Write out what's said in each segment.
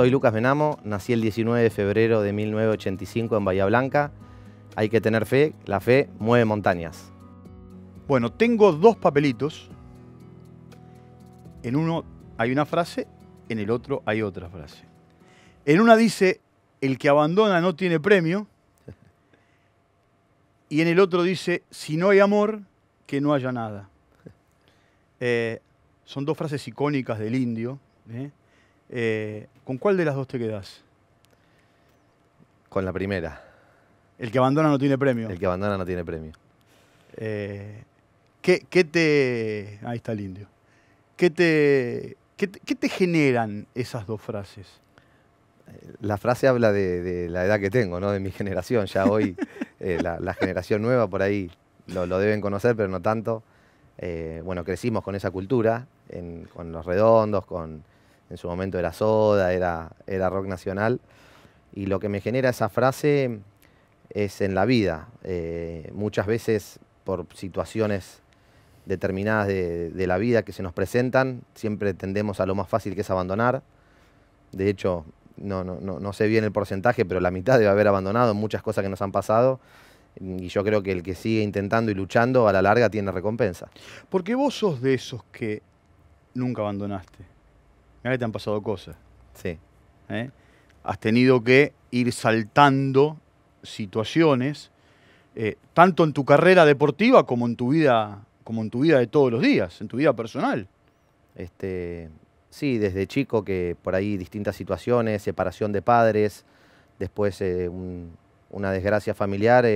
Soy Lucas Benamo, nací el 19 de febrero de 1985 en Bahía Blanca. Hay que tener fe, la fe mueve montañas. Bueno, tengo dos papelitos. En uno hay una frase, en el otro hay otra frase. En una dice, el que abandona no tiene premio. Y en el otro dice, si no hay amor, que no haya nada. Eh, son dos frases icónicas del indio. ¿eh? Eh, ¿Con cuál de las dos te quedas? Con la primera. El que abandona no tiene premio. El que abandona no tiene premio. Eh, ¿qué, te. Ahí está el indio. ¿Qué te, te generan esas dos frases? La frase habla de, la edad que tengo, ¿no? De mi generación. Ya hoy eh, la, generación nueva por ahí lo, deben conocer, pero no tanto. bueno, crecimos con esa cultura, con los redondos, con en su momento era Soda, era, rock nacional, y lo que me genera esa frase es en la vida, eh, muchas veces por situaciones determinadas de, la vida que se nos presentan, siempre tendemos a lo más fácil que es abandonar. De hecho, no, no sé bien el porcentaje, pero la mitad debe haber abandonado muchas cosas que nos han pasado. Y yo creo que el que sigue intentando y luchando a la larga tiene recompensa. Porque vos sos de esos que nunca abandonaste. Mira que te han pasado cosas. Sí. ¿Eh? Has tenido que ir saltando situaciones, eh, tanto en tu carrera deportiva como en tu vida, como en tu vida de todos los días, en tu vida personal. Este, sí, desde chico que por ahí distintas situaciones, separación de padres, después eh, una desgracia familiar,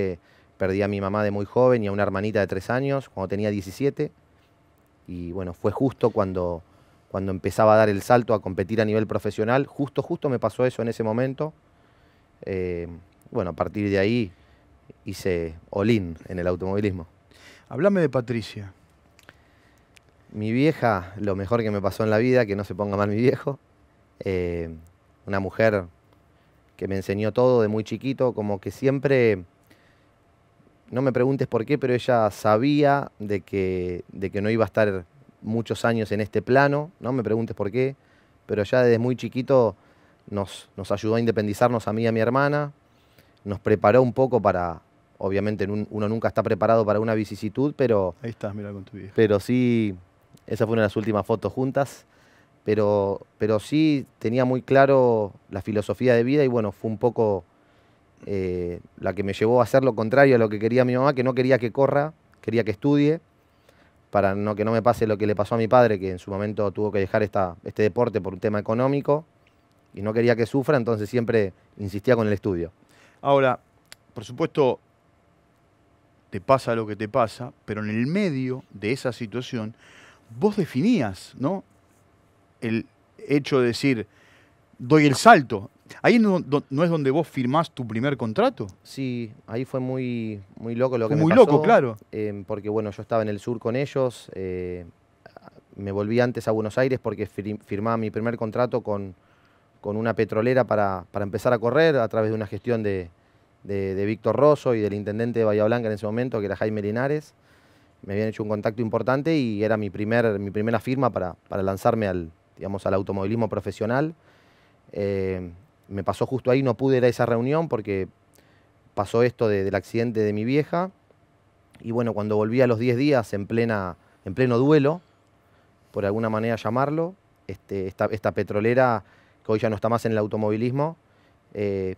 perdí a mi mamá de muy joven y a una hermanita de tres años cuando tenía 17 y bueno, fue justo cuando cuando empezaba a dar el salto a competir a nivel profesional. Justo, justo me pasó eso en ese momento. Eh, bueno, a partir de ahí hice Olin en el automovilismo. Háblame de Patricia. Mi vieja, lo mejor que me pasó en la vida, que no se ponga mal mi viejo. Eh, una mujer que me enseñó todo de muy chiquito, como que siempre, no me preguntes por qué, pero ella sabía de que, de que no iba a estar muchos años en este plano, no me preguntes por qué, pero ya desde muy chiquito nos, nos ayudó a independizarnos a mí y a mi hermana, nos preparó un poco para, obviamente uno nunca está preparado para una vicisitud, pero... Ahí estás, mira con tu vida Pero sí, esa fue una de las últimas fotos juntas, pero, pero sí tenía muy claro la filosofía de vida y bueno, fue un poco eh, la que me llevó a hacer lo contrario a lo que quería mi mamá, que no quería que corra, quería que estudie para no, que no me pase lo que le pasó a mi padre, que en su momento tuvo que dejar este deporte por un tema económico y no quería que sufra, entonces siempre insistía con el estudio. Ahora, por supuesto, te pasa lo que te pasa, pero en el medio de esa situación, vos definías, ¿no? El hecho de decir, doy el salto, Ahí no, es donde vos firmás tu primer contrato. Sí, ahí fue muy, muy loco lo que me pasó. Muy loco, claro. Em, porque bueno, yo estaba en el sur con ellos. Eh, me volví antes a Buenos Aires porque firmaba mi primer contrato con, una petrolera para, empezar a correr a través de una gestión de, Víctor Rosso y del intendente de Bahía Blanca en ese momento, que era Jaime Linares. Me habían hecho un contacto importante y era mi, primer, mi primera firma para, lanzarme al, digamos, al automovilismo profesional. Eh, me pasó justo ahí, no pude ir a esa reunión porque pasó esto del accidente de mi vieja. Y bueno, cuando volví a los 10 días en, plena, en pleno duelo, por alguna manera llamarlo, este, esta, petrolera, que hoy ya no está más en el automovilismo, eh,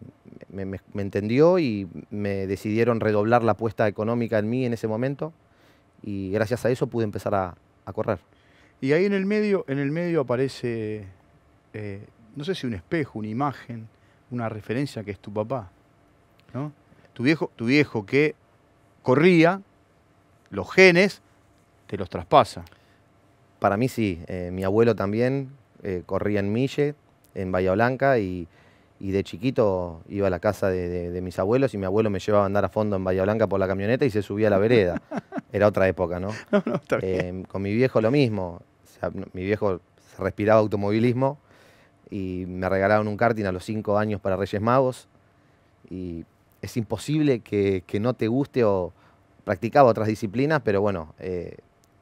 me, entendió y me decidieron redoblar la apuesta económica en mí en ese momento. Y gracias a eso pude empezar a, correr. Y ahí en el medio, en el medio aparece eh, no sé si un espejo, una imagen, una referencia que es tu papá. ¿no? Tu, viejo, tu viejo que corría, los genes, te los traspasa. Para mí sí, eh, mi abuelo también eh, corría en Mille, en Bahía Blanca, y, de chiquito iba a la casa de, mis abuelos y mi abuelo me llevaba a andar a fondo en Bahía Blanca por la camioneta y se subía a la vereda. Era otra época, ¿no? no, no eh, con mi viejo lo mismo. mi viejo respiraba automovilismo y me regalaron un karting a los cinco años para Reyes Magos y es imposible que, no te guste o practicaba otras disciplinas, pero bueno, eh,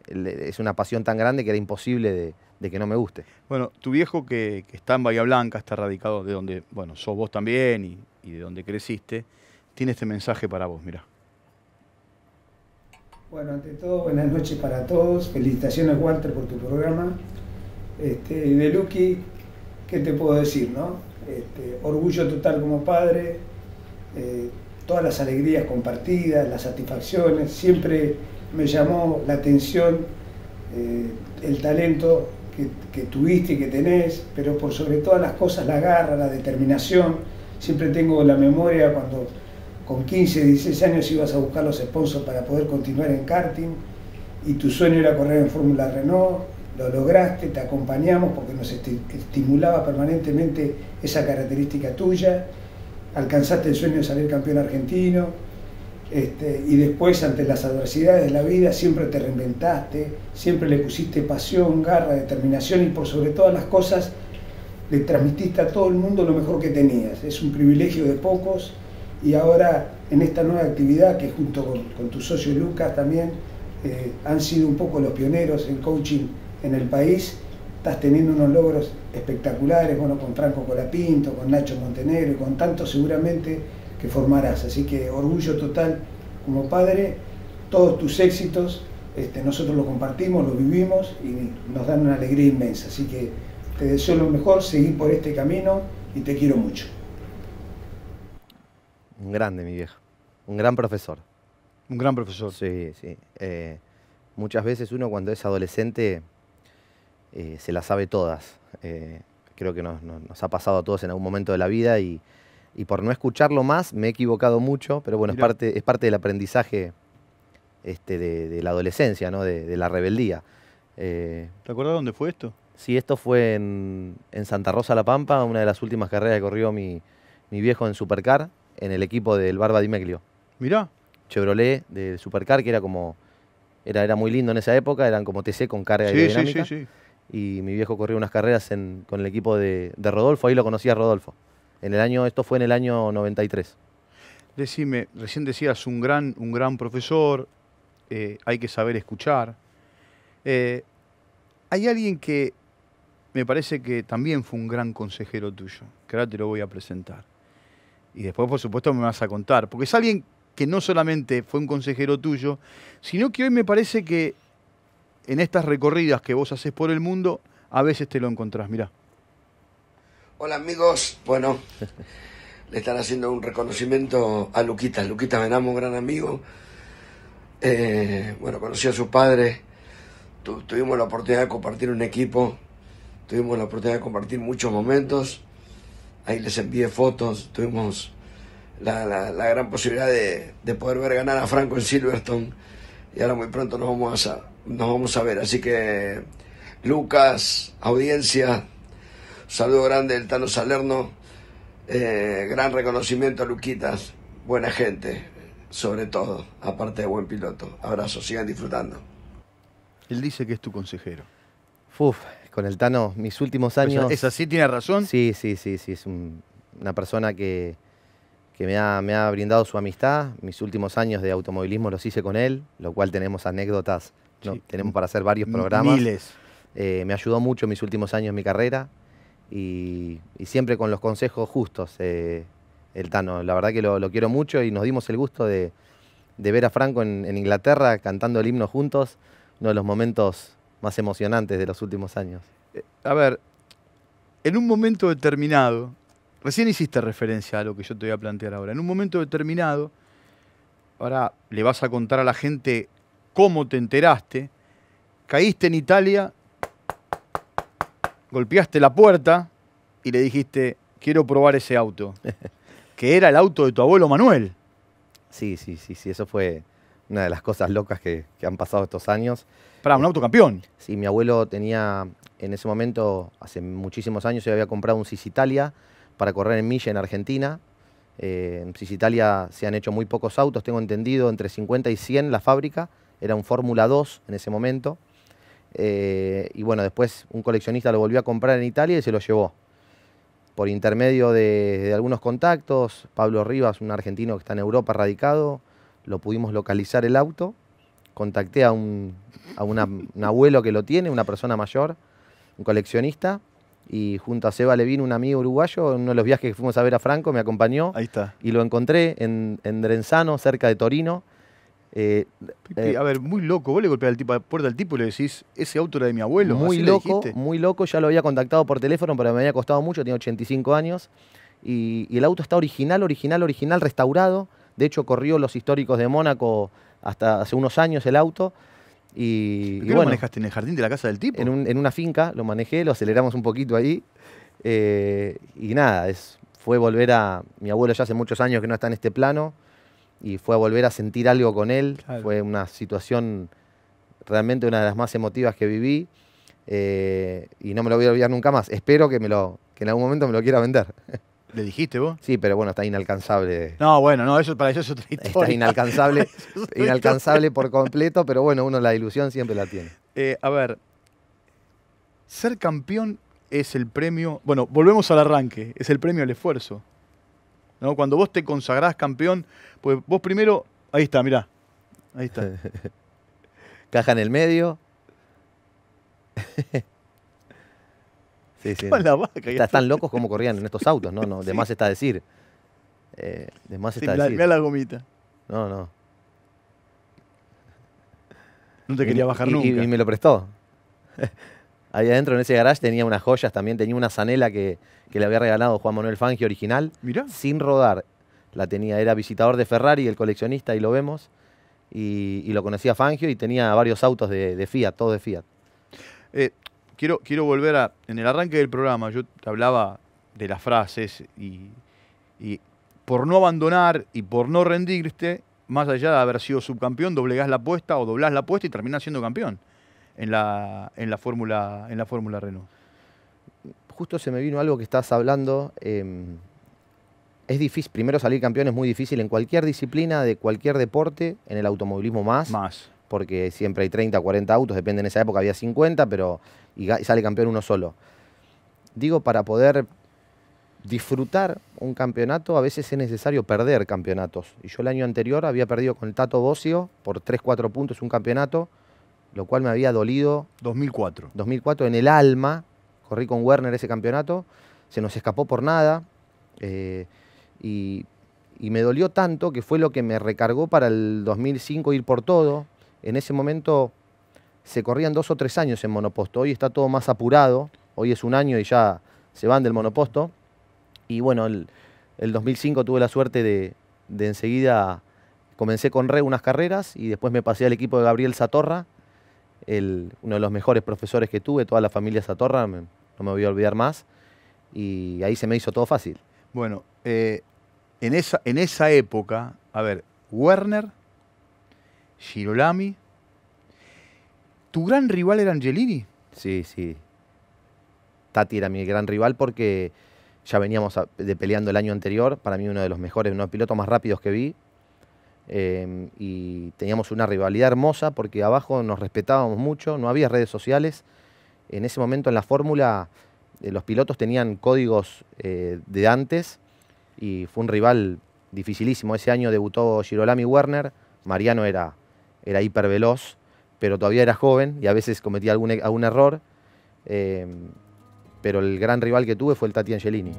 es una pasión tan grande que era imposible de, que no me guste. Bueno, tu viejo que, está en Bahía Blanca, está radicado de donde, bueno, sos vos también y, de donde creciste, tiene este mensaje para vos, mira Bueno, ante todo, buenas noches para todos. Felicitaciones, Walter, por tu programa. Este, de Lucky, ¿qué te puedo decir? No? Este, orgullo total como padre, eh, todas las alegrías compartidas, las satisfacciones, siempre me llamó la atención eh, el talento que, que, tuviste y que tenés, pero por sobre todas las cosas la garra, la determinación. Siempre tengo la memoria cuando con 15, 16 años ibas a buscar los sponsors para poder continuar en karting y tu sueño era correr en Fórmula Renault lo lograste, te acompañamos porque nos estimulaba permanentemente esa característica tuya, alcanzaste el sueño de salir campeón argentino, este, y después ante las adversidades de la vida siempre te reinventaste, siempre le pusiste pasión, garra, determinación y por sobre todas las cosas le transmitiste a todo el mundo lo mejor que tenías. Es un privilegio de pocos y ahora en esta nueva actividad que junto con, tu socio Lucas también eh, han sido un poco los pioneros en coaching en el país, estás teniendo unos logros espectaculares, bueno, con Franco Colapinto, con Nacho Montenegro con tantos seguramente que formarás. Así que orgullo total como padre, todos tus éxitos, este, nosotros los compartimos, los vivimos y nos dan una alegría inmensa. Así que te deseo lo mejor, seguir por este camino y te quiero mucho. Un grande, mi viejo. Un gran profesor. Un gran profesor. Sí, sí. Eh, muchas veces uno cuando es adolescente eh, se las sabe todas. Eh, creo que nos, ha pasado a todos en algún momento de la vida y, por no escucharlo más me he equivocado mucho, pero bueno, es parte, es parte del aprendizaje este, de, la adolescencia, ¿no? de, la rebeldía. Eh, ¿Te acuerdas dónde fue esto? Sí, esto fue en, Santa Rosa La Pampa, una de las últimas carreras que corrió mi, viejo en Supercar, en el equipo del Barba Di Meglio. Mirá. Chevrolet de Supercar, que era como. Era, era muy lindo en esa época, eran como TC con carga sí, Sí, sí, sí y mi viejo corrió unas carreras con el equipo de, Rodolfo, ahí lo conocí a Rodolfo. En el año, esto fue en el año 93. Decime, recién decías un gran, un gran profesor, eh, hay que saber escuchar. Eh, hay alguien que me parece que también fue un gran consejero tuyo, que ahora te lo voy a presentar. Y después, por supuesto, me vas a contar, porque es alguien que no solamente fue un consejero tuyo, sino que hoy me parece que en estas recorridas que vos haces por el mundo, a veces te lo encontrás, mirá. Hola amigos, bueno, le están haciendo un reconocimiento a Luquita. Luquita venamos un gran amigo. Eh, bueno, conocí a su padre, tuvimos la oportunidad de compartir un equipo, tuvimos la oportunidad de compartir muchos momentos. Ahí les envié fotos, tuvimos la, gran posibilidad de, de, poder ver ganar a Franco en Silverstone y ahora muy pronto nos vamos a, nos vamos a ver. Así que, Lucas, audiencia, saludo grande del Tano Salerno, eh, gran reconocimiento a Luquitas, buena gente, sobre todo, aparte de buen piloto. Abrazo, sigan disfrutando. Él dice que es tu consejero. Uf, con el Tano, mis últimos años. ¿Es así? ¿Tiene razón? Sí, sí, sí, sí. Es una persona que, me, ha, me, ha, brindado su amistad. Mis últimos años de automovilismo los hice con él, lo cual tenemos anécdotas tenemos para hacer varios programas. Eh, me ayudó mucho en mis últimos años mi carrera y, siempre con los consejos justos, eh, el Tano. La verdad que lo, quiero mucho y nos dimos el gusto de, ver a Franco en, Inglaterra cantando el himno juntos, uno de los momentos más emocionantes de los últimos años. Eh, a ver, en un momento determinado, recién hiciste referencia a lo que yo te voy a plantear ahora, en un momento determinado, ahora le vas a contar a la gente cómo te enteraste, caíste en Italia, golpeaste la puerta y le dijiste, quiero probar ese auto, que era el auto de tu abuelo Manuel. Sí, sí, sí, sí, eso fue una de las cosas locas que, han pasado estos años. Para un auto campeón. Sí, mi abuelo tenía en ese momento, hace muchísimos años, se había comprado un Cisitalia para correr en milla en Argentina. Eh, en Cisitalia se han hecho muy pocos autos, tengo entendido, entre 50 y 100 la fábrica era un Fórmula 2 en ese momento. Eh, y bueno, después un coleccionista lo volvió a comprar en Italia y se lo llevó. Por intermedio de, algunos contactos, Pablo Rivas, un argentino que está en Europa radicado, lo pudimos localizar el auto. Contacté a, un, abuelo que lo tiene, una persona mayor, un coleccionista, y junto a Seba vino un amigo uruguayo, en uno de los viajes que fuimos a ver a Franco, me acompañó. Ahí está. Y lo encontré en Drenzano, cerca de Torino, eh, eh, a ver, muy loco. Vos le golpeás tipo, la puerta al tipo y le decís, ese auto era de mi abuelo. Muy loco, muy loco. Ya lo había contactado por teléfono, pero me había costado mucho. Tenía 85 años. Y, el auto está original, original, original, restaurado. De hecho, corrió los históricos de Mónaco hasta hace unos años el auto. Y, ¿Qué y manejaste en el jardín de la casa del tipo? En, una finca, lo manejé, lo aceleramos un poquito ahí. Eh, y nada, es, fue volver a. Mi abuelo ya hace muchos años que no está en este plano y fue a volver a sentir algo con él. Fue una situación realmente una de las más emotivas que viví eh, y no me lo voy a olvidar nunca más. Espero que, me lo, que en algún momento me lo quiera vender. ¿Le dijiste vos? Sí, pero bueno, está inalcanzable. No, bueno, no, eso para eso es otra Está inalcanzable, inalcanzable por completo, pero bueno, uno la ilusión siempre la tiene. Eh, a ver, ser campeón es el premio, bueno, volvemos al arranque, es el premio al esfuerzo. Cuando vos te consagrás campeón, pues vos primero, ahí está, mirá, ahí está. Caja en el medio. sí, sí. están locos como corrían en estos autos, ¿no? no de más está decir. Eh, está decir. Mira la gomita. No, no. No te quería bajar nunca. y me lo prestó. Ahí adentro en ese garage tenía unas joyas también, tenía una zanela que, le había regalado Juan Manuel Fangio original, sin rodar. La tenía, era visitador de Ferrari, el coleccionista, y lo vemos. Y, lo conocía Fangio y tenía varios autos de, Fiat, todos de Fiat. Eh, quiero, quiero volver a. En el arranque del programa, yo te hablaba de las frases y, y por no abandonar y por no rendirte, más allá de haber sido subcampeón, doblegás la apuesta o doblás la apuesta y terminás siendo campeón en la, Fórmula en la Fórmula Renault. Justo se me vino algo que estás hablando. Em, es difícil, primero salir campeón es muy difícil en cualquier disciplina, de cualquier deporte, en el automovilismo más. Más. Porque siempre hay 30, 40 autos, depende en esa época, había 50, pero y sale campeón uno solo. Digo, para poder disfrutar un campeonato, a veces es necesario perder campeonatos. Y yo el año anterior había perdido con el Tato Bocio por 3, 4 puntos un campeonato lo cual me había dolido. 2004. 2004 en el alma, corrí con Werner ese campeonato, se nos escapó por nada eh, y, me dolió tanto que fue lo que me recargó para el 2005 ir por todo. En ese momento se corrían dos o tres años en monoposto, hoy está todo más apurado, hoy es un año y ya se van del monoposto. Y bueno, el, 2005 tuve la suerte de, enseguida, comencé con Re unas carreras y después me pasé al equipo de Gabriel Satorra, uno de los mejores profesores que tuve, toda la familia Satorra, no me voy a olvidar más, y ahí se me hizo todo fácil. Bueno, eh, en, esa, en esa época, a ver, Werner, Girolami, ¿tu gran rival era Angelini? Sí, sí. Tati era mi gran rival porque ya veníamos de peleando el año anterior, para mí uno de los mejores, uno de los pilotos más rápidos que vi, Em, y teníamos una rivalidad hermosa porque abajo nos respetábamos mucho, no había redes sociales. En ese momento en la fórmula eh, los pilotos tenían códigos eh, de antes y fue un rival dificilísimo. Ese año debutó Girolami Werner, Mariano era, era hiperveloz, pero todavía era joven y a veces cometía algún, algún error. Em, pero el gran rival que tuve fue el Tati Angelini.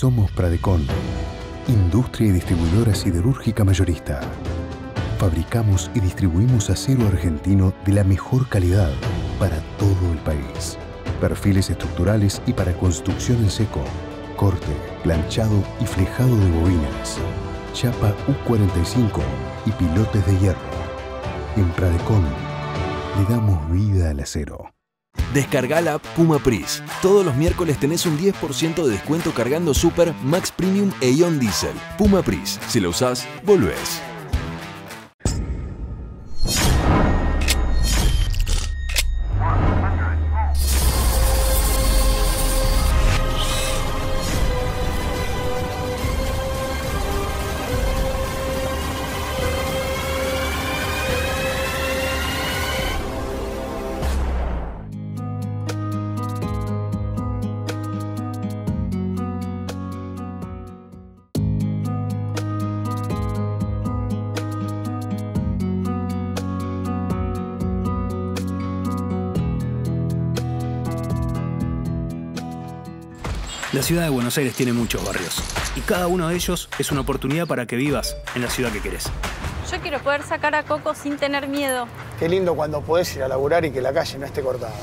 Somos Pradecon, industria y distribuidora siderúrgica mayorista. Fabricamos y distribuimos acero argentino de la mejor calidad para todo el país. Perfiles estructurales y para construcción en seco, corte, planchado y flejado de bobinas, chapa U45 y pilotes de hierro. En Pradecon le damos vida al acero. Descarga la app Puma Pris. Todos los miércoles tenés un 10% de descuento cargando Super, Max Premium e Ion Diesel. Puma Si lo usás, volvés. La ciudad de Buenos Aires tiene muchos barrios y cada uno de ellos es una oportunidad para que vivas en la ciudad que querés. Yo quiero poder sacar a Coco sin tener miedo. Qué lindo cuando podés ir a laburar y que la calle no esté cortada.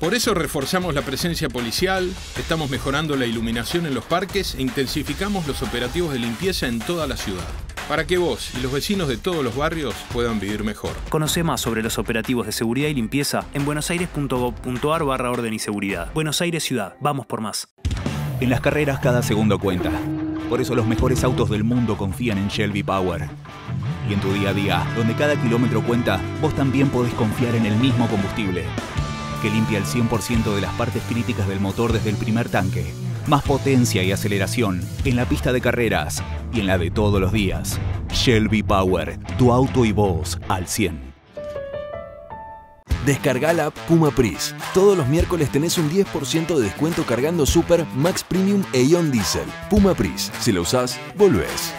Por eso reforzamos la presencia policial, estamos mejorando la iluminación en los parques e intensificamos los operativos de limpieza en toda la ciudad, para que vos y los vecinos de todos los barrios puedan vivir mejor. Conoce más sobre los operativos de seguridad y limpieza en buenosaires.gov.ar barra orden y seguridad. Buenos Aires Ciudad, vamos por más. En las carreras cada segundo cuenta. Por eso los mejores autos del mundo confían en Shelby Power. Y en tu día a día, donde cada kilómetro cuenta, vos también podés confiar en el mismo combustible, que limpia el 100% de las partes críticas del motor desde el primer tanque. Más potencia y aceleración en la pista de carreras y en la de todos los días. Shelby Power, tu auto y vos al 100. Descarga la Puma Pris. Todos los miércoles tenés un 10% de descuento cargando Super, Max Premium e Ion Diesel. Puma Si lo usás, volvés.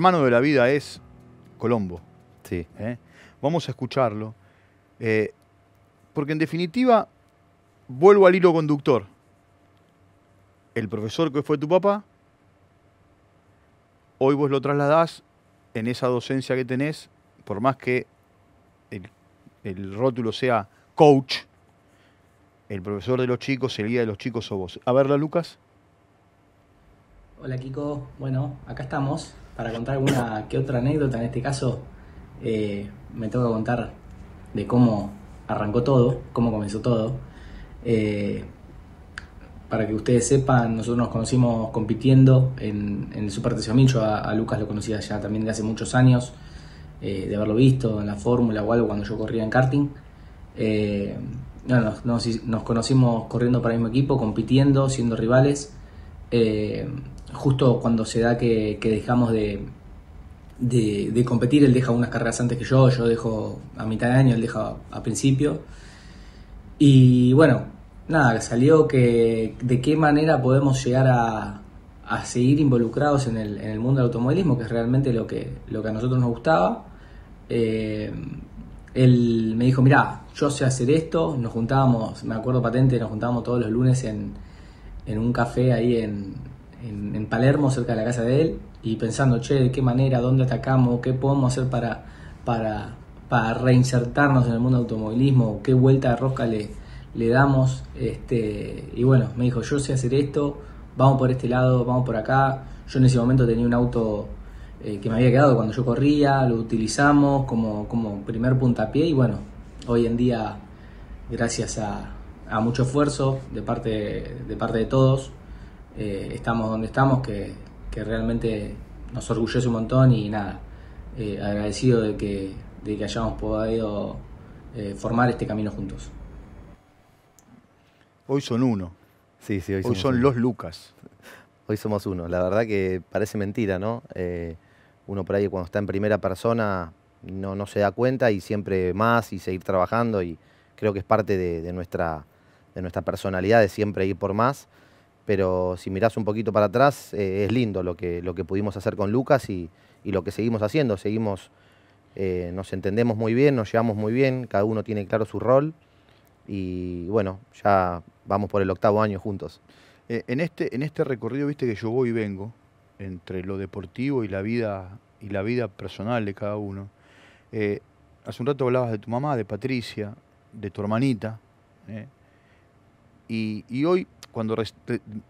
hermano de la vida es Colombo. Sí. ¿Eh? Vamos a escucharlo. Eh, porque en definitiva, vuelvo al hilo conductor. El profesor que fue tu papá, hoy vos lo trasladás en esa docencia que tenés, por más que el, el rótulo sea coach, el profesor de los chicos, el guía de los chicos o vos. A verla, Lucas. Hola, Kiko. Bueno, acá estamos para contar alguna que otra anécdota. En este caso, eh, me tengo que contar de cómo arrancó todo, cómo comenzó todo. Eh, para que ustedes sepan, nosotros nos conocimos compitiendo en, en el Super Yo a, Lucas lo conocía ya también de hace muchos años, eh, de haberlo visto en la Fórmula o algo cuando yo corría en karting. nos, conocimos corriendo para el mismo equipo, compitiendo, siendo rivales justo cuando se da que, dejamos de, competir, él deja unas carreras antes que yo, yo dejo a mitad de año, él deja a principio. Y bueno, nada, salió que de qué manera podemos llegar a, a seguir involucrados en el, en el, mundo del automovilismo, que es realmente lo que, lo que a nosotros nos gustaba. Eh, él me dijo, mirá, yo sé hacer esto, nos juntábamos, me acuerdo patente, nos juntábamos todos los lunes en un café ahí en, en, Palermo, cerca de la casa de él, y pensando, che, de qué manera, dónde atacamos, qué podemos hacer para, para, reinsertarnos en el mundo del automovilismo, qué vuelta de rosca le, le damos. Este, y bueno, me dijo, yo sé hacer esto, vamos por este lado, vamos por acá. Yo en ese momento tenía un auto eh, que me había quedado cuando yo corría, lo utilizamos como, primer puntapié y bueno, hoy en día, gracias a, mucho esfuerzo de parte, de parte de todos, eh, estamos donde estamos, que, que, realmente nos orgullece un montón y nada, eh, agradecido de que, de que hayamos podido eh, formar este camino juntos. Hoy son uno. Sí, sí, hoy, son los Lucas. Hoy somos uno. La verdad que parece mentira, ¿no? uno por ahí cuando está en primera persona no, no se da cuenta y siempre más y seguir trabajando y creo que es parte de nuestra, de nuestra personalidad de siempre ir por más pero si mirás un poquito para atrás, eh, es lindo lo que, lo que pudimos hacer con Lucas y, lo que seguimos haciendo. Seguimos, eh, nos entendemos muy bien, nos llevamos muy bien, cada uno tiene claro su rol y bueno, ya vamos por el octavo año juntos. Eh, en, este, en este recorrido, viste que yo voy y vengo entre lo deportivo y la vida, y la vida personal de cada uno. hace un rato hablabas de tu mamá, de Patricia, de tu hermanita. Y, hoy, cuando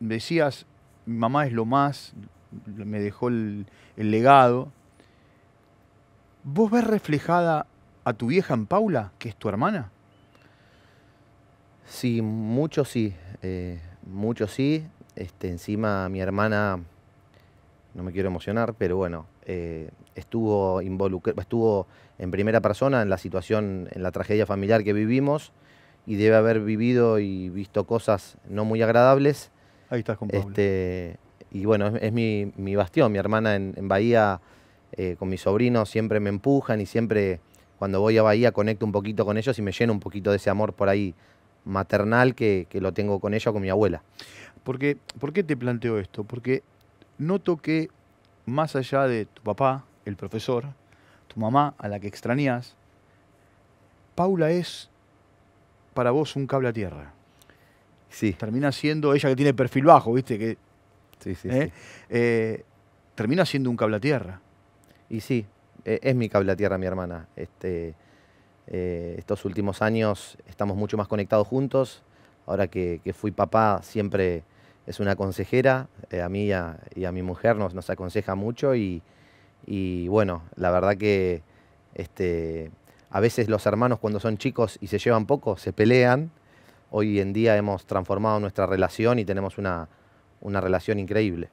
decías, mi mamá es lo más, me dejó el, legado, ¿vos ves reflejada a tu vieja en Paula, que es tu hermana? Sí, mucho sí, eh, mucho sí. Este, encima mi hermana, no me quiero emocionar, pero bueno, eh, estuvo, estuvo en primera persona en la situación, en la tragedia familiar que vivimos y debe haber vivido y visto cosas no muy agradables. Ahí estás con Este, y bueno, es, mi, bastión. Mi hermana en, Bahía, eh, con mi sobrinos, siempre me empujan y siempre cuando voy a Bahía conecto un poquito con ellos y me lleno un poquito de ese amor por ahí maternal que, lo tengo con ella o con mi abuela. Porque, ¿Por qué te planteo esto? Porque noto que más allá de tu papá, el profesor, tu mamá, a la que extrañas, Paula es para vos un cable a tierra. Sí. Termina siendo, ella que tiene perfil bajo, ¿viste? Que, sí, sí, ¿eh? sí. Eh, termina siendo un cable a tierra. Y sí, e, es mi cable a tierra, mi hermana. Este, eh, estos últimos años estamos mucho más conectados juntos. Ahora que, fui papá, siempre es una consejera. a mí y a, mi mujer nos, aconseja mucho. Y, y bueno, la verdad que este, a veces los hermanos cuando son chicos y se llevan poco, se pelean. Hoy en día hemos transformado nuestra relación y tenemos una, relación increíble.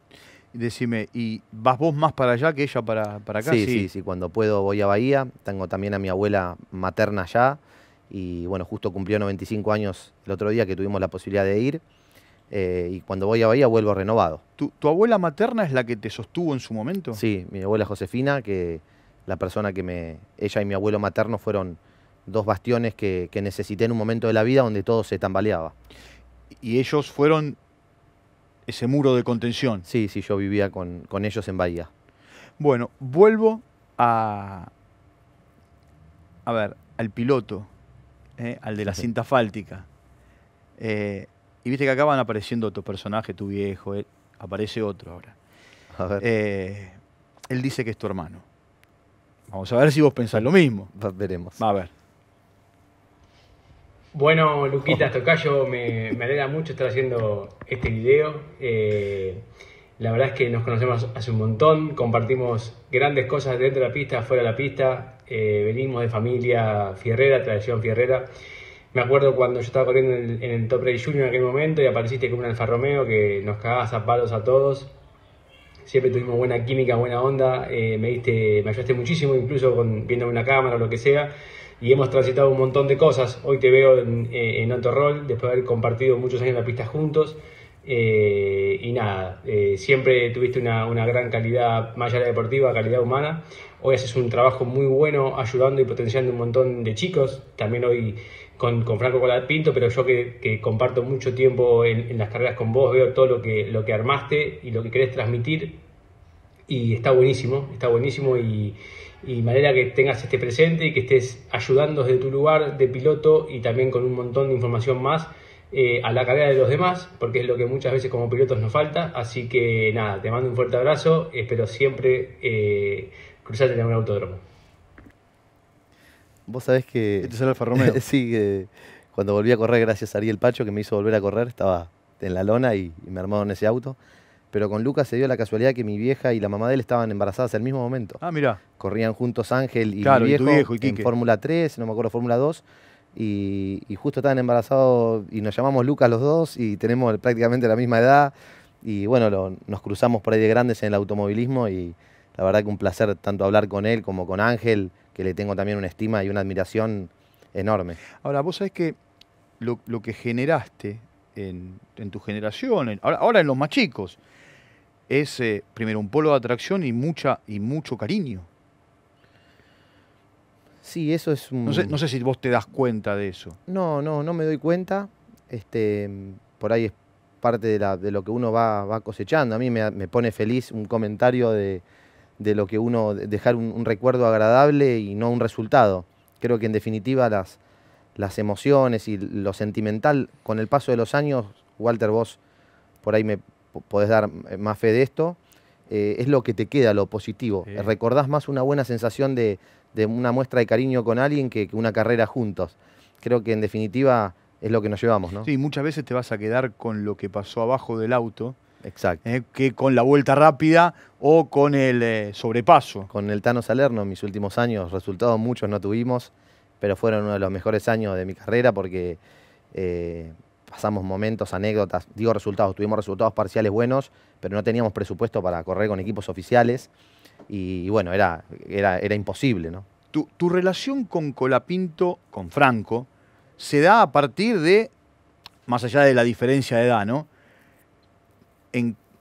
Decime, ¿y vas vos más para allá que ella para, para acá? Sí, sí, sí, Cuando puedo voy a Bahía. Tengo también a mi abuela materna allá. Y bueno, justo cumplió 95 años el otro día que tuvimos la posibilidad de ir. Eh, y cuando voy a Bahía vuelvo renovado. ¿Tu, abuela materna es la que te sostuvo en su momento? Sí, mi abuela Josefina, que la persona que me, ella y mi abuelo materno fueron dos bastiones que, necesité en un momento de la vida donde todo se tambaleaba. ¿Y ellos fueron ese muro de contención? Sí, sí, yo vivía con, ellos en Bahía. Bueno, vuelvo a, a ver, al piloto, eh, al de la cinta fáltica. Eh, y viste que acaban apareciendo otros personajes, tu viejo, eh, aparece otro ahora. A ver. él dice que es tu hermano. Vamos a ver si vos pensás lo mismo. Veremos. Va a ver. Bueno, Luquita, Tocayo, me, me, alegra mucho estar haciendo este video. Eh, la verdad es que nos conocemos hace un montón, compartimos grandes cosas dentro de la pista, fuera de la pista. Eh, venimos de familia fierrera, tradición fierrera. Me acuerdo cuando yo estaba corriendo en el, Top Race Junior en aquel momento y apareciste con un Alfa Romeo que nos cagabas a palos a todos siempre tuvimos buena química, buena onda, eh, me, diste, me ayudaste muchísimo, incluso con, viendo una cámara o lo que sea, y hemos transitado un montón de cosas. Hoy te veo en, eh, otro rol, después de haber compartido muchos años en la pista juntos. Eh, y nada, siempre tuviste una, gran calidad, más allá deportiva, calidad humana. Hoy haces un trabajo muy bueno ayudando y potenciando un montón de chicos. También hoy con, con Franco Colapinto, pero yo que, comparto mucho tiempo en, las carreras con vos, veo todo lo que, lo que armaste y lo que querés transmitir y está buenísimo, está buenísimo y, manera que tengas este presente y que estés ayudando desde tu lugar de piloto y también con un montón de información más eh, a la carrera de los demás, porque es lo que muchas veces como pilotos nos falta. Así que nada, te mando un fuerte abrazo, espero siempre eh, cruzarte en un autódromo. Vos sabés que. Este el Alfa sí, que cuando volví a correr, gracias a Ariel Pacho, que me hizo volver a correr, estaba en la lona y, me armó en ese auto. Pero con Lucas se dio la casualidad que mi vieja y la mamá de él estaban embarazadas al mismo momento. Ah, mira Corrían juntos Ángel y mi viejo, en Fórmula 3, no me acuerdo, Fórmula 2. Y, justo estaban embarazados y nos llamamos Lucas los dos y tenemos prácticamente la misma edad. Y bueno, nos cruzamos por ahí de grandes en el automovilismo y la verdad que un placer tanto hablar con él como con Ángel que le tengo también una estima y una admiración enorme. Ahora, vos sabés que lo, que generaste en, tu generación, ahora, ahora, en los más chicos, es eh, primero un polo de atracción y, mucha, y mucho cariño. Sí, eso es un... No sé, si vos te das cuenta de eso. No, no, no me doy cuenta. Este, por ahí es parte de, lo que uno va, cosechando. A mí me pone feliz un comentario de, de lo que uno, dejar un, recuerdo agradable y no un resultado. Creo que en definitiva las, las emociones y lo sentimental, con el paso de los años, Walter, vos por ahí me podés dar eh, más fe de esto, eh, es lo que te queda, lo positivo. Recordás más una buena sensación de, una muestra de cariño con alguien que, que, una carrera juntos. Creo que en definitiva es lo que nos llevamos, ¿no? Sí, muchas veces te vas a quedar con lo que pasó abajo del auto Exacto. Eh, que con la vuelta rápida o con el eh, sobrepaso. Con el Tano Salerno, mis últimos años, resultados muchos no tuvimos, pero fueron uno de los mejores años de mi carrera porque eh, pasamos momentos, anécdotas, digo resultados, tuvimos resultados parciales buenos, pero no teníamos presupuesto para correr con equipos oficiales y, bueno, era, era, era imposible, ¿no? Tu, tu relación con Colapinto, con Franco, se da a partir de, más allá de la diferencia de edad, ¿no?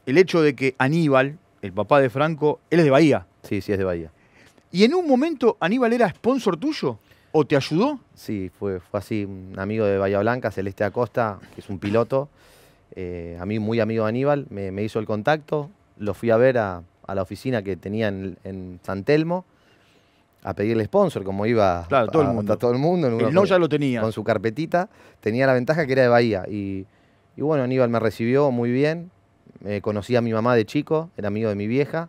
el hecho de que Aníbal, el papá de Franco, él es de Bahía. Sí, sí, es de Bahía. ¿Y en un momento Aníbal era sponsor tuyo? ¿O te ayudó? Sí, fue, fue así, un amigo de Bahía Blanca, Celeste Acosta, que es un piloto, eh, a mí muy amigo de Aníbal, me, hizo el contacto, lo fui a ver a, la oficina que tenía en, San Telmo, a pedirle sponsor, como iba a, todo el mundo. todo el mundo. no ya lo tenía. Con su carpetita, tenía la ventaja que era de Bahía. Y, y bueno, Aníbal me recibió muy bien, eh, conocí a mi mamá de chico, era amigo de mi vieja,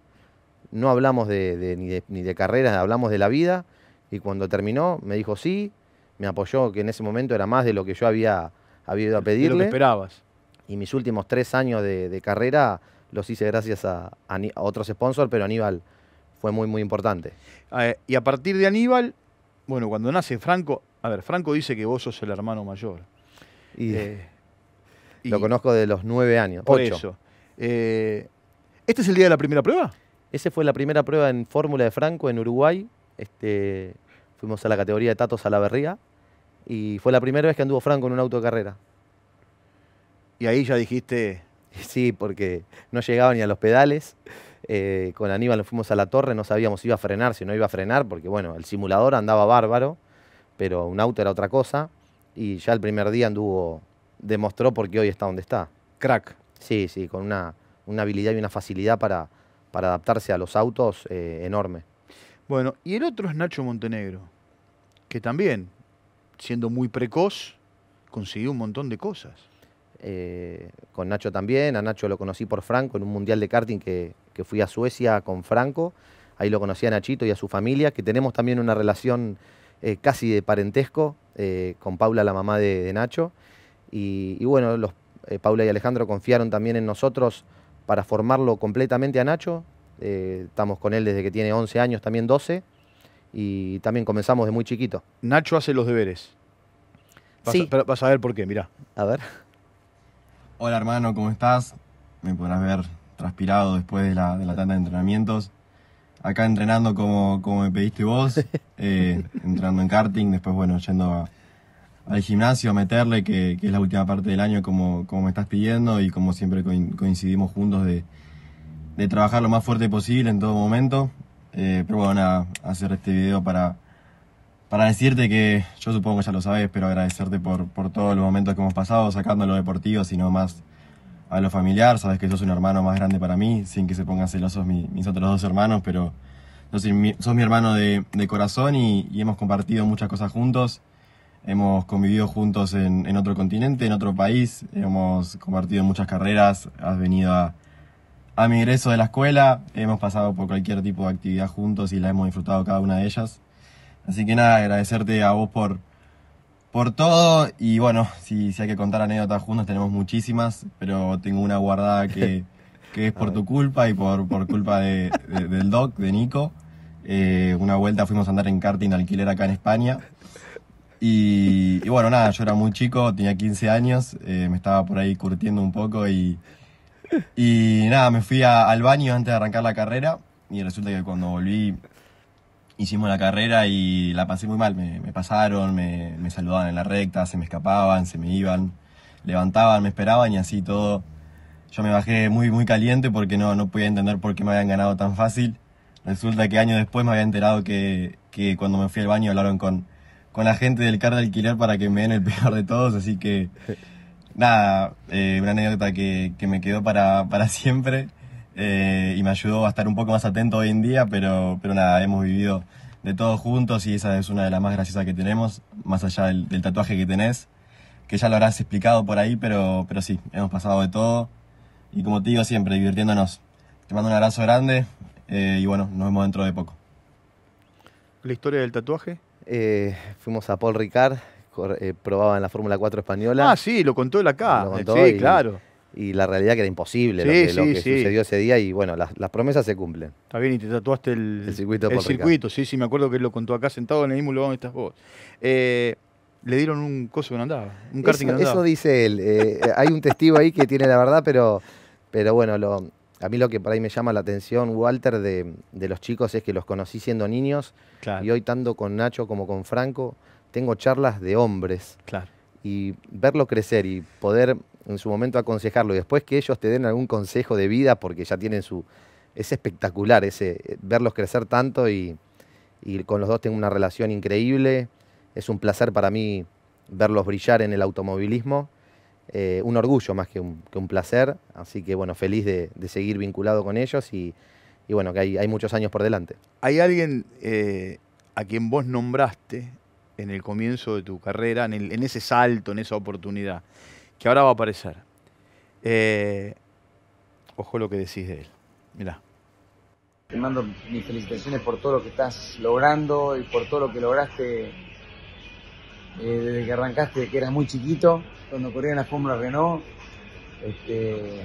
no hablamos de, ni, de, carrera, carreras, hablamos de la vida, y cuando terminó me dijo sí, me apoyó, que en ese momento era más de lo que yo había, había ido a pedirle. De lo que esperabas. Y mis últimos tres años de, carrera los hice gracias a, otros sponsors, pero Aníbal fue muy, muy importante. Ah, eh, y a partir de Aníbal, bueno, cuando nace Franco, a ver, Franco dice que vos sos el hermano mayor. Y, eh, lo conozco de los nueve años. Por ocho. Eh, ¿Este es el día de la primera prueba? Ese fue la primera prueba en Fórmula de Franco en Uruguay. Este, fuimos a la categoría de Tatos a la Berría y fue la primera vez que anduvo Franco en un auto de carrera. Y ahí ya dijiste. Sí, porque no llegaba ni a los pedales. Eh, con Aníbal fuimos a la torre, no sabíamos si iba a frenar, si no iba a frenar, porque bueno, el simulador andaba bárbaro, pero un auto era otra cosa. Y ya el primer día anduvo, demostró porque hoy está donde está. Crack. Sí, sí, con una, habilidad y una facilidad para, adaptarse a los autos eh, enorme. Bueno, y el otro es Nacho Montenegro, que también, siendo muy precoz, consiguió un montón de cosas. Eh, con Nacho también, a Nacho lo conocí por Franco en un mundial de karting que, fui a Suecia con Franco, ahí lo conocí a Nachito y a su familia, que tenemos también una relación eh, casi de parentesco con Paula, la mamá de, Nacho. Y, y bueno, los eh, Paula y Alejandro confiaron también en nosotros para formarlo completamente a Nacho. Eh, estamos con él desde que tiene 11 años, también 12, y también comenzamos de muy chiquito. Nacho hace los deberes. sí. a, vas a ver por qué, mirá. A ver. Hola hermano, ¿cómo estás? Me podrás ver transpirado después de la, de tanda de entrenamientos. Acá entrenando como, como me pediste vos, eh, entrando en karting, después bueno, yendo a, al gimnasio, a meterle, que, es la última parte del año como, como me estás pidiendo y como siempre coincidimos juntos de, trabajar lo más fuerte posible en todo momento. Eh, pero bueno, hacer este video para, para decirte que yo supongo que ya lo sabes, pero agradecerte por, todos los momentos que hemos pasado, sacando lo deportivo, sino más a lo familiar. Sabes que sos un hermano más grande para mí, sin que se pongan celosos mis, otros dos hermanos, pero sos, mi, hermano de, corazón y, y hemos compartido muchas cosas juntos hemos convivido juntos en, otro continente, en otro país, hemos compartido muchas carreras, has venido a, mi ingreso de la escuela, hemos pasado por cualquier tipo de actividad juntos y la hemos disfrutado cada una de ellas. Así que nada, agradecerte a vos por, por todo y bueno, si, hay que contar anécdotas juntos tenemos muchísimas, pero tengo una guardada que, es por tu culpa y por, por culpa del doc, de Nico. Eh, una vuelta fuimos a andar en karting alquiler acá en España y, bueno, nada, yo era muy chico, tenía 15 años, eh, me estaba por ahí curtiendo un poco y, y nada, me fui al baño antes de arrancar la carrera y resulta que cuando volví hicimos la carrera y la pasé muy mal, me, pasaron, me, saludaban en la recta, se me escapaban, se me iban, levantaban, me esperaban y así todo. Yo me bajé muy, muy caliente porque no, no podía entender por qué me habían ganado tan fácil. Resulta que años después me había enterado que cuando me fui al baño hablaron con con la gente del car de alquiler para que me den el peor de todos, así que nada, una eh, anécdota que, me quedó para, siempre eh, y me ayudó a estar un poco más atento hoy en día, pero, pero nada, hemos vivido de todos juntos y esa es una de las más graciosas que tenemos, más allá del, tatuaje que tenés, que ya lo habrás explicado por ahí, pero, pero sí, hemos pasado de todo y como te digo siempre, divirtiéndonos. Te mando un abrazo grande eh, y bueno, nos vemos dentro de poco. ¿La historia del tatuaje? Eh, fuimos a Paul Ricard, eh, probaba en la Fórmula 4 española. Ah, sí, lo contó él acá. sí, claro. Y la realidad que era imposible lo que, sucedió ese día y bueno, las, promesas se cumplen. Está bien, y te tatuaste el, el circuito. circuito, sí, sí, me acuerdo que él lo contó acá sentado en el mismo lugar donde estás vos. Eh, le dieron un coso que no andaba, un karting eso, que andaba. Eso dice él. hay un testigo ahí que tiene la verdad, pero, pero bueno, lo, a mí lo que por ahí me llama la atención, Walter, de, los chicos es que los conocí siendo niños y hoy tanto con Nacho como con Franco tengo charlas de hombres. Y verlos crecer y poder en su momento aconsejarlo y después que ellos te den algún consejo de vida porque ya tienen su... Es espectacular ese, eh, verlos crecer tanto y con los dos tengo una relación increíble. Es un placer para mí verlos brillar en el automovilismo eh, un orgullo más que un, placer. Así que bueno, feliz de, seguir vinculado con ellos y, bueno, que hay, muchos años por delante. ¿Hay alguien eh, a quien vos nombraste en el comienzo de tu carrera, en, ese salto, en esa oportunidad, que ahora va a aparecer? Eh, ojo lo que decís de él. Mirá. Te mando mis felicitaciones por todo lo que estás logrando y por todo lo que lograste desde que arrancaste, que eras muy chiquito cuando corría en la Fórmula Renault. Este,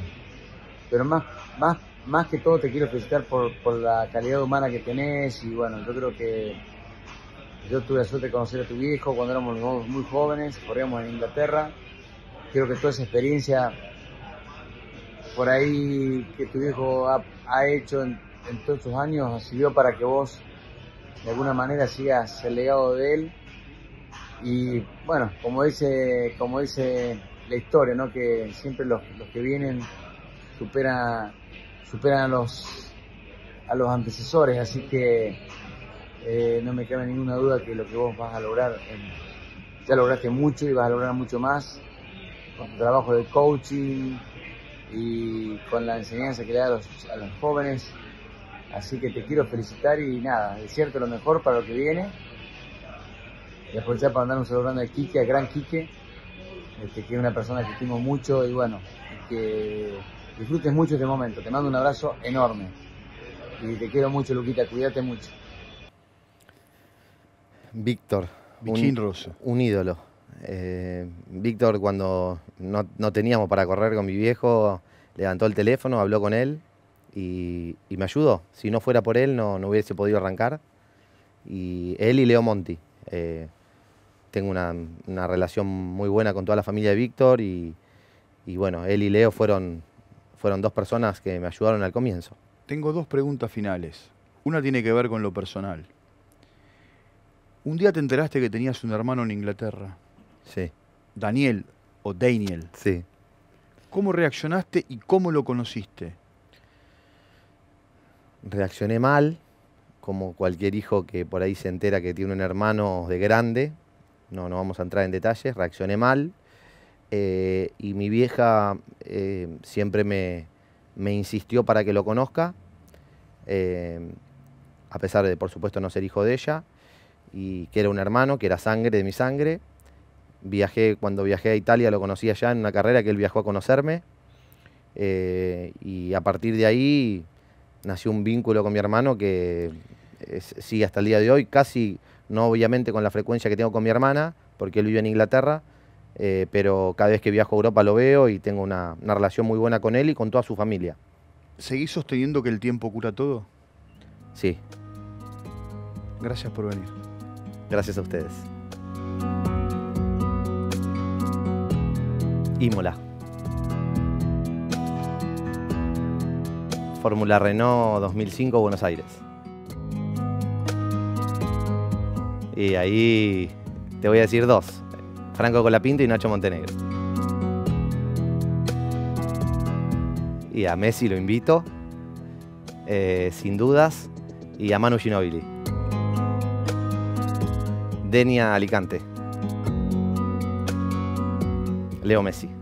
pero más, más, más que todo te quiero felicitar por, la calidad humana que tenés y bueno, yo creo que yo tuve la suerte de conocer a tu viejo cuando éramos muy jóvenes, corríamos en Inglaterra. Creo que toda esa experiencia por ahí que tu viejo ha, hecho en, todos sus años sirvió para que vos de alguna manera sigas el legado de él y bueno, como dice, como dice la historia, ¿no? que siempre los, los que vienen supera superan a, los, antecesores, así que eh, no me queda ninguna duda que lo que vos vas a lograr, ya lograste mucho y vas a lograr mucho más con tu trabajo de coaching y con la enseñanza que le das a los, jóvenes. Así que te quiero felicitar y nada, decirte lo mejor para lo que viene y aprovechar para mandar un saludo grande a Quique, ...al Gran Quique, este, que es una persona que estimo mucho y bueno, que disfrutes mucho este momento. Te mando un abrazo enorme. Y te quiero mucho, Luquita, cuídate mucho. Víctor, un, ídolo. Eh, Víctor, cuando no, teníamos para correr con mi viejo, levantó el teléfono, habló con él y, me ayudó. Si no fuera por él, no, no, hubiese podido arrancar. Y él y Leo Monti. Eh, tengo una, relación muy buena con toda la familia de Víctor y, bueno, él y Leo fueron, fueron dos personas que me ayudaron al comienzo. Tengo dos preguntas finales. Una tiene que ver con lo personal. Un día te enteraste que tenías un hermano en Inglaterra. Sí. Daniel o Daniel. Sí. ¿Cómo reaccionaste y cómo lo conociste? Reaccioné mal, como cualquier hijo que por ahí se entera que tiene un hermano de grande, no, no vamos a entrar en detalles, reaccioné mal. Eh, y mi vieja eh, siempre me, insistió para que lo conozca, eh, a pesar de, por supuesto, no ser hijo de ella, y que era un hermano, que era sangre de mi sangre. Viajé, cuando viajé a Italia lo conocí allá en una carrera que él viajó a conocerme, y a partir de ahí nació un vínculo con mi hermano que Sí, hasta el día de hoy, casi, no obviamente con la frecuencia que tengo con mi hermana, porque él vive en Inglaterra, eh, pero cada vez que viajo a Europa lo veo y tengo una, una, relación muy buena con él y con toda su familia. ¿Seguís sosteniendo que el tiempo cura todo? Sí. Gracias por venir. Gracias a ustedes. Imola. Fórmula Renault 2005 Buenos Aires. Y ahí te voy a decir dos. Franco Colapinto y Nacho Montenegro. Y a Messi lo invito, eh, sin dudas, y a Manu Ginobili. Denia Alicante. Leo Messi.